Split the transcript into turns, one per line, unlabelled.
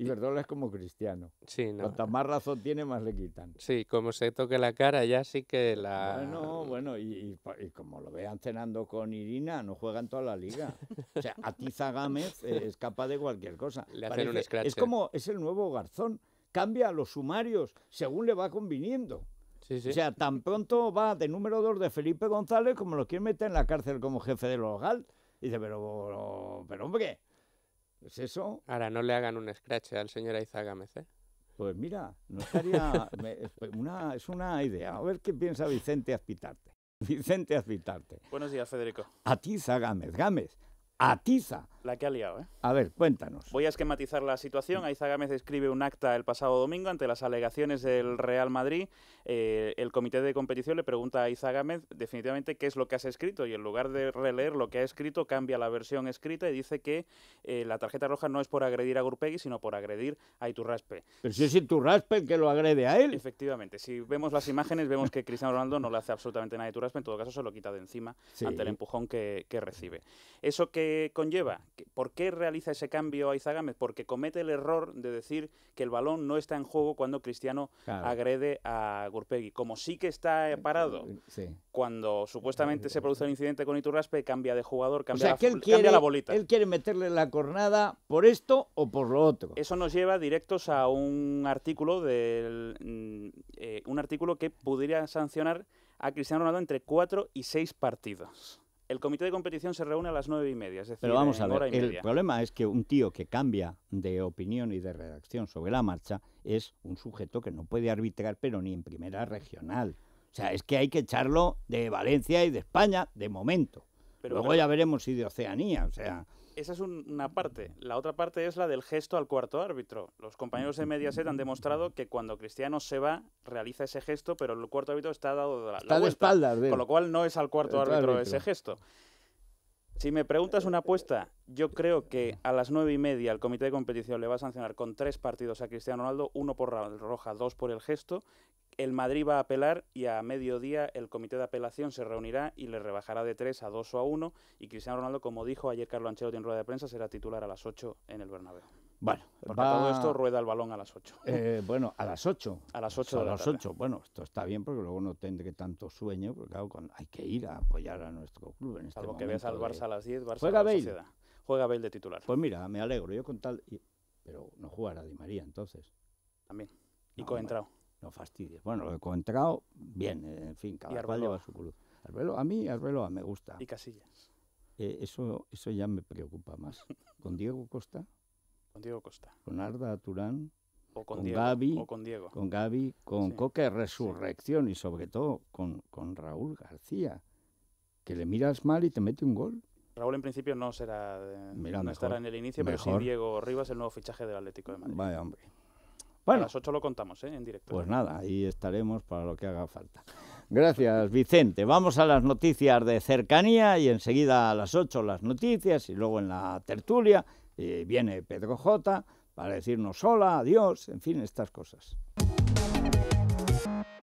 y Iberdrola es como cristiano. Sí, Cuanta más razón tiene, más
le quitan. Sí, como se toque la cara, ya sí que la.
Bueno, bueno, y, como lo vean cenando con Irina, no juegan toda la liga. O sea, Atiza Gámez e, es capaz de cualquier cosa. Le hacen un scratch. Es eh. como, es el nuevo Garzón. Cambia los sumarios según le va conviniendo. O sea, tan pronto va de número dos de Felipe González como lo quiere meter en la cárcel como jefe de los dice, pero, pero hombre, ¿Es eso? Ahora, no le hagan un scratch al señor Aizaga ¿eh? Pues mira, no estaría. una, es una idea. A ver qué piensa Vicente Azpitarte. Vicente Azpitarte.
Buenos días, Federico.
A ti, Gámez. Gámez, atiza.
La que ha liado, ¿eh?
A ver, cuéntanos.
Voy a esquematizar la situación. Aiza Gámez escribe un acta el pasado domingo ante las alegaciones del Real Madrid. Eh, el comité de competición le pregunta a Aiza Gámez definitivamente qué es lo que has escrito y en lugar de releer lo que ha escrito, cambia la versión escrita y dice que eh, la tarjeta roja no es por agredir a Gurpegui, sino por agredir a Iturraspe.
Pero si es Iturraspe el que lo agrede
a él. Efectivamente. Si vemos las imágenes, vemos que Cristiano Ronaldo no le hace absolutamente nada a Iturraspe. En todo caso, se lo quita de encima ante el empujón que recibe. Eso que eh, conlleva? ¿Por qué realiza ese cambio a Gámez? Porque comete el error de decir que el balón no está en juego cuando Cristiano agrede a Gurpegui. Como sí que está eh, eh, parado, cuando supuestamente se produce el incidente con Iturraspe, cambia de jugador, cambia, la, quiere, bolita. Él quiere meterle la
cornada por esto o por lo otro.
Eso nos lleva directos a un artículo del, mm, un artículo que pudiera sancionar a Cristiano Ronaldo entre cuatro y seis partidos. El comité de competición se reúne a las nueve y media, es decir, vamos a el
problema es que un tío que cambia de opinión y de redacción sobre la marcha es un sujeto que no puede arbitrar, pero ni en primera regional. O sea, es que hay que echarlo de Valencia y de España de momento. Pero, Luego ya veremos si de Oceanía, o sea,
esa es una parte. La otra parte es la del gesto al cuarto árbitro. Los compañeros de Mediaset han demostrado que cuando Cristiano se va, realiza ese gesto, pero el cuarto árbitro está dado la, la espaldas. Con lo cual no es al cuarto árbitro ese gesto. Si me preguntas una apuesta, yo creo que a las nueve y media el comité de competición le va a sancionar con tres partidos a Cristiano Ronaldo, uno por roja, dos por el gesto. El Madrid va a apelar y a mediodía el comité de apelación se reunirá y le rebajará de tres a dos o a uno. Y Cristiano Ronaldo, como dijo ayer Carlos Ancelotti en rueda de prensa, será titular a las ocho en el Bernabéu. Bueno, para todo esto rueda el balón a las 8. Eh, bueno, a las 8. A las 8 las
Bueno, esto está bien porque luego no tendré tanto sueño, porque claro, hay que ir a apoyar
a nuestro club en este Salvo que veas al Barça a las 10, Barça ¿Juega a Bale? Juega Bale de titular.
Pues mira, me alegro. Yo con tal... Pero no jugará Di María entonces.
También. Y Coentrao. no fastidies.
Bueno, lo Coentrao, bien, eh, en fin, cada cual lleva su club. Arbelo, a mí Arbeloa me gusta. Y
Casillas.
Eh, eso, eso ya me preocupa más. Con Diego Costa... Con Diego Costa. Con Arda Turán.
O con, Diego, o con Diego. Con
Gaby, con Coque Resurrección y sobre todo con, Raúl García, que le miras mal y te mete un gol.
Raúl en principio no será estará en el inicio, pero sí Diego Rivas, el nuevo fichaje del Atlético de Madrid. Vaya hombre. Bueno, a las 8 lo contamos, ¿eh? En directo. Pues nada,
ahí estaremos para lo que haga falta. Gracias, Vicente. Vamos a las noticias de cercanía y enseguida a las 8 las noticias y luego en la tertulia. Eh, viene Pedro J para decirnos hola, adiós, en fin, estas cosas.